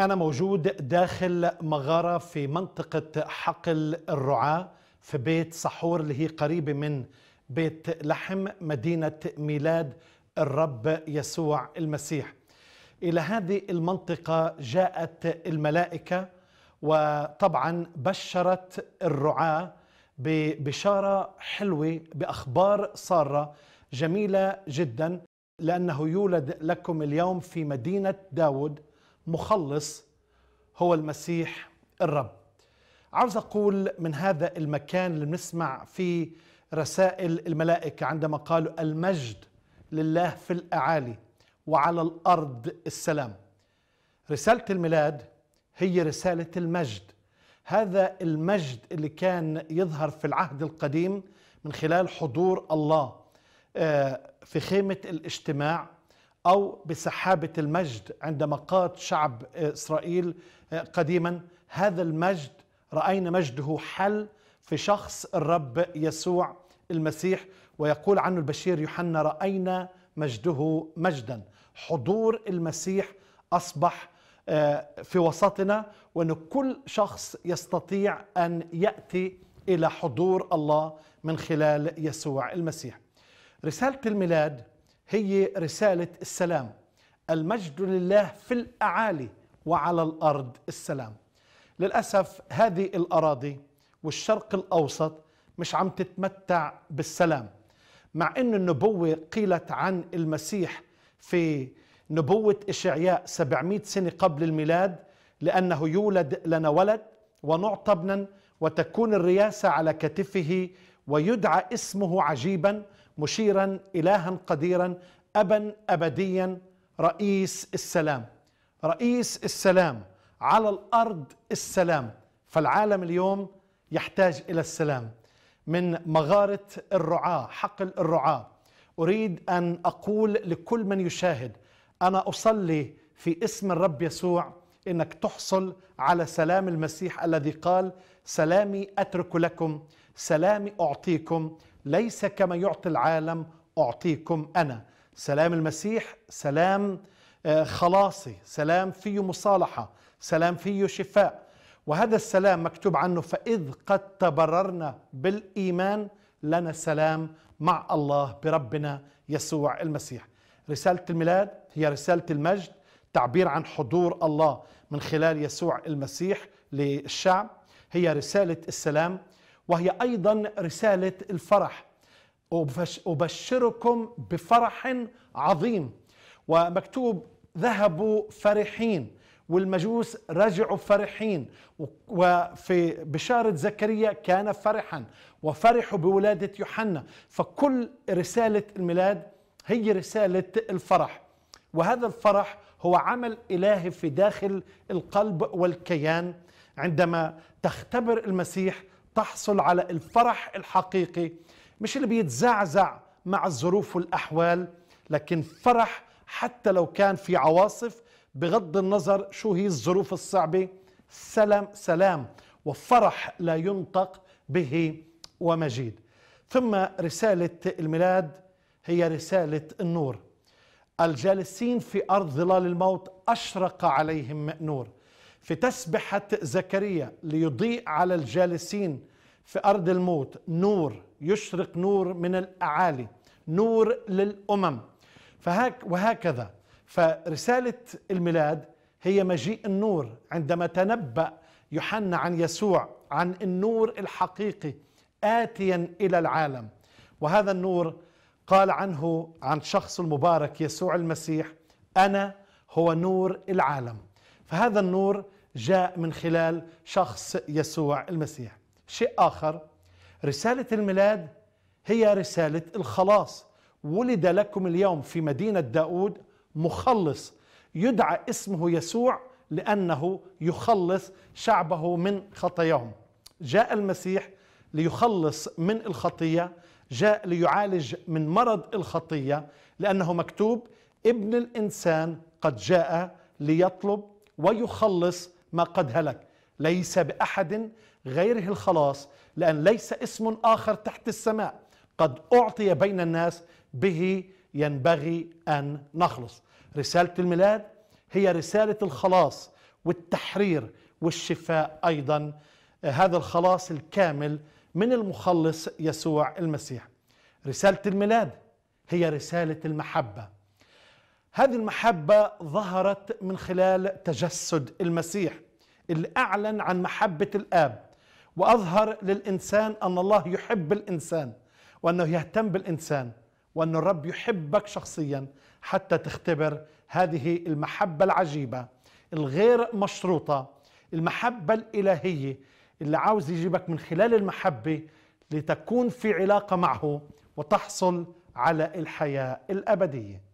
أنا موجود داخل مغارة في منطقة حقل الرعاة في بيت سحور اللي هي قريبة من بيت لحم مدينة ميلاد الرب يسوع المسيح إلى هذه المنطقة جاءت الملائكة وطبعا بشرت الرعاة ببشارة حلوة بأخبار سارة جميلة جدا لأنه يولد لكم اليوم في مدينة داود مخلص هو المسيح الرب عاوز أقول من هذا المكان اللي بنسمع فيه رسائل الملائكة عندما قالوا المجد لله في الأعالي وعلى الأرض السلام رسالة الميلاد هي رسالة المجد هذا المجد اللي كان يظهر في العهد القديم من خلال حضور الله آه، في خيمة الاجتماع أو بسحابة المجد عند مقات شعب إسرائيل آه، قديما هذا المجد رأينا مجده حل في شخص الرب يسوع المسيح ويقول عنه البشير يوحنا رأينا مجده مجدا حضور المسيح أصبح آه، في وسطنا وأن كل شخص يستطيع أن يأتي إلى حضور الله من خلال يسوع المسيح رسالة الميلاد هي رسالة السلام المجد لله في الأعالي وعلى الأرض السلام للأسف هذه الأراضي والشرق الأوسط مش عم تتمتع بالسلام مع أن النبوة قيلت عن المسيح في نبوة إشعياء 700 سنة قبل الميلاد لأنه يولد لنا ولد ونعطى ابنا وتكون الرياسة على كتفه ويدعى اسمه عجيبا مشيرا إلها قديرا أبا أبديا رئيس السلام رئيس السلام على الأرض السلام فالعالم اليوم يحتاج إلى السلام من مغارة الرعاة حقل الرعاة أريد أن أقول لكل من يشاهد أنا أصلي في اسم الرب يسوع إنك تحصل على سلام المسيح الذي قال سلامي أترك لكم سلامي أعطيكم ليس كما يعطي العالم أعطيكم أنا سلام المسيح سلام آه، خلاصي سلام فيه مصالحة سلام فيه شفاء وهذا السلام مكتوب عنه فإذ قد تبررنا بالإيمان لنا سلام مع الله بربنا يسوع المسيح رسالة الميلاد هي رسالة المجد تعبير عن حضور الله من خلال يسوع المسيح للشعب هي رسالة السلام وهي ايضا رساله الفرح ابشركم بفرح عظيم ومكتوب ذهبوا فرحين والمجوس رجعوا فرحين وفي بشارة زكريا كان فرحا وفرحوا بولادة يوحنا فكل رسالة الميلاد هي رسالة الفرح وهذا الفرح هو عمل إلهي في داخل القلب والكيان عندما تختبر المسيح تحصل على الفرح الحقيقي مش اللي بيتزعزع مع الظروف والأحوال لكن فرح حتى لو كان في عواصف بغض النظر شو هي الظروف الصعبة سلام سلام وفرح لا ينطق به ومجيد ثم رسالة الميلاد هي رسالة النور الجالسين في أرض ظلال الموت أشرق عليهم نور في تسبحة زكريا ليضيء على الجالسين في أرض الموت نور يشرق نور من الأعالي نور للأمم فهك وهكذا فرسالة الميلاد هي مجيء النور عندما تنبأ يوحنا عن يسوع عن النور الحقيقي آتيا إلى العالم وهذا النور قال عنه عن شخص المبارك يسوع المسيح أنا هو نور العالم فهذا النور جاء من خلال شخص يسوع المسيح شيء آخر رسالة الميلاد هي رسالة الخلاص ولد لكم اليوم في مدينة داود مخلص يدعى اسمه يسوع لأنه يخلص شعبه من خطاياهم جاء المسيح ليخلص من الخطية جاء ليعالج من مرض الخطية لأنه مكتوب ابن الإنسان قد جاء ليطلب ويخلص ما قد هلك ليس باحد غيره الخلاص لان ليس اسم اخر تحت السماء قد اعطي بين الناس به ينبغي ان نخلص رساله الميلاد هي رساله الخلاص والتحرير والشفاء ايضا هذا الخلاص الكامل من المخلص يسوع المسيح رساله الميلاد هي رساله المحبه هذه المحبه ظهرت من خلال تجسد المسيح اللي أعلن عن محبة الآب وأظهر للإنسان أن الله يحب الإنسان وأنه يهتم بالإنسان وأن الرب يحبك شخصيا حتى تختبر هذه المحبة العجيبة الغير مشروطة المحبة الإلهية اللي عاوز يجيبك من خلال المحبة لتكون في علاقة معه وتحصل على الحياة الأبدية